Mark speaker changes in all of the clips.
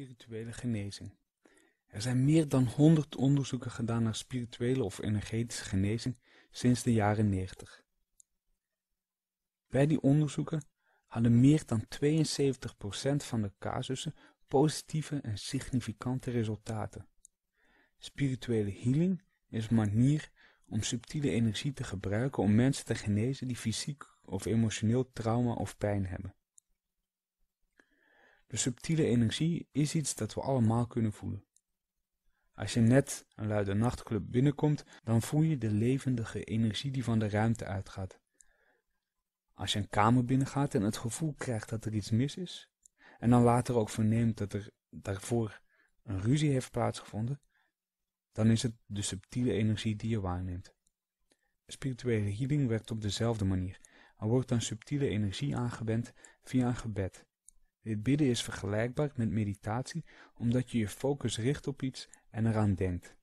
Speaker 1: Spirituele genezing. Er zijn meer dan 100 onderzoeken gedaan naar spirituele of energetische genezing sinds de jaren 90. Bij die onderzoeken hadden meer dan 72% van de casussen positieve en significante resultaten. Spirituele healing is een manier om subtiele energie te gebruiken om mensen te genezen die fysiek of emotioneel trauma of pijn hebben. De subtiele energie is iets dat we allemaal kunnen voelen. Als je net een luide nachtclub binnenkomt, dan voel je de levendige energie die van de ruimte uitgaat. Als je een kamer binnengaat en het gevoel krijgt dat er iets mis is, en dan later ook verneemt dat er daarvoor een ruzie heeft plaatsgevonden, dan is het de subtiele energie die je waarneemt. Spirituele healing werkt op dezelfde manier. Er wordt dan subtiele energie aangewend via een gebed, dit bidden is vergelijkbaar met meditatie omdat je je focus richt op iets en eraan denkt.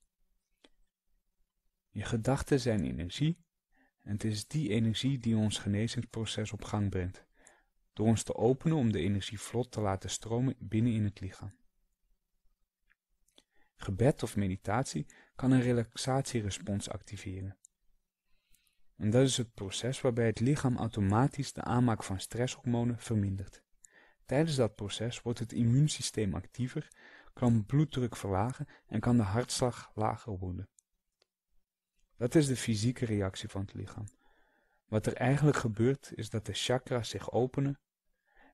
Speaker 1: Je gedachten zijn energie en het is die energie die ons genezingsproces op gang brengt, door ons te openen om de energie vlot te laten stromen binnen in het lichaam. Gebed of meditatie kan een relaxatierespons activeren. En dat is het proces waarbij het lichaam automatisch de aanmaak van stresshormonen vermindert. Tijdens dat proces wordt het immuunsysteem actiever, kan bloeddruk verlagen en kan de hartslag lager worden. Dat is de fysieke reactie van het lichaam. Wat er eigenlijk gebeurt is dat de chakras zich openen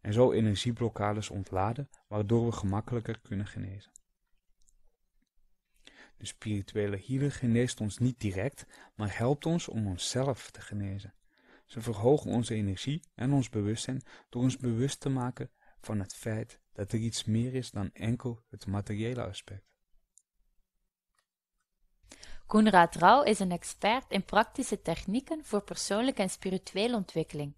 Speaker 1: en zo energieblokkades ontladen, waardoor we gemakkelijker kunnen genezen. De spirituele healer geneest ons niet direct, maar helpt ons om onszelf te genezen. Ze verhogen onze energie en ons bewustzijn door ons bewust te maken van het feit dat er iets meer is dan enkel het materiële aspect.
Speaker 2: Koenraad Rauw is een expert in praktische technieken voor persoonlijke en spirituele ontwikkeling.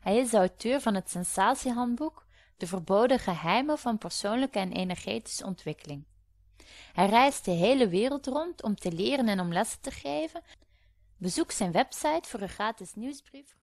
Speaker 2: Hij is auteur van het sensatiehandboek De verboden geheimen van persoonlijke en energetische ontwikkeling. Hij reist de hele wereld rond om te leren en om lessen te geven. Bezoek zijn website voor een gratis nieuwsbrief.